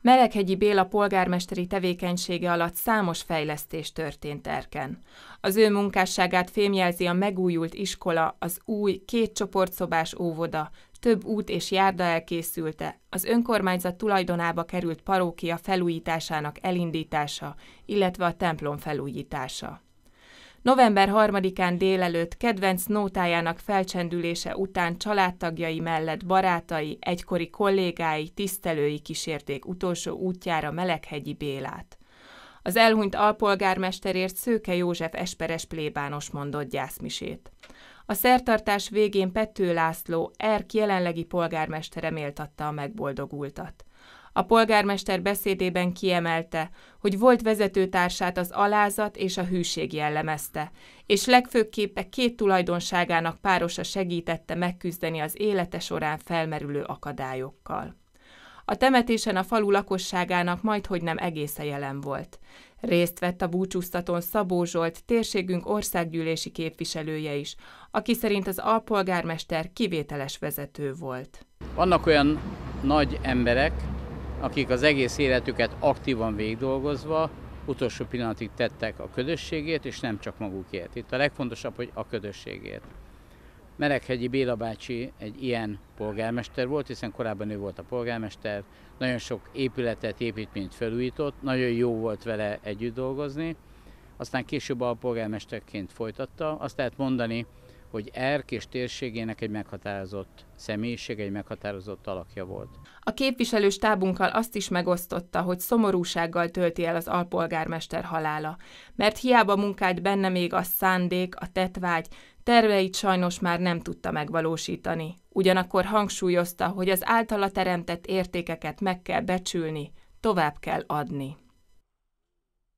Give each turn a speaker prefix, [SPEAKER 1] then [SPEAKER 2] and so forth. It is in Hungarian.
[SPEAKER 1] Meleghegyi Béla polgármesteri tevékenysége alatt számos fejlesztés történt Erken. Az ő munkásságát fémjelzi a megújult iskola, az új két csoportszobás óvoda, több út és járda elkészülte, az önkormányzat tulajdonába került parókia felújításának elindítása, illetve a templom felújítása. November 3-án délelőtt kedvenc nótájának felcsendülése után családtagjai mellett barátai, egykori kollégái, tisztelői kísérték utolsó útjára Meleghegyi Bélát. Az elhunyt alpolgármesterért Szőke József esperes plébános mondott gyászmisét. A szertartás végén Pető László, ERK jelenlegi polgármestere méltatta a megboldogultat. A polgármester beszédében kiemelte, hogy volt vezetőtársát az alázat és a hűség jellemezte, és legfőképpen két tulajdonságának párosa segítette megküzdeni az élete során felmerülő akadályokkal. A temetésen a falu lakosságának majdhogy nem egésze jelen volt. Részt vett a búcsúztatón Szabó Zsolt, térségünk országgyűlési képviselője is, aki szerint az alpolgármester kivételes vezető
[SPEAKER 2] volt. Vannak olyan nagy emberek, akik az egész életüket aktívan végdolgozva utolsó pillanatig tettek a ködösségét és nem csak magukért. Itt a legfontosabb, hogy a ködösségért. Meleghegyi Béla bácsi egy ilyen polgármester volt, hiszen korábban ő volt a polgármester, nagyon sok épületet, építményt felújított, nagyon jó volt vele együtt dolgozni, aztán később a polgármesterként folytatta. Azt lehet mondani, hogy Erk és térségének egy meghatározott személyiség, egy meghatározott alakja volt.
[SPEAKER 1] A képviselő stábunkkal azt is megosztotta, hogy szomorúsággal tölti el az alpolgármester halála, mert hiába munkált benne még a szándék, a tetvágy, terveit sajnos már nem tudta megvalósítani. Ugyanakkor hangsúlyozta, hogy az általa teremtett értékeket meg kell becsülni, tovább kell adni.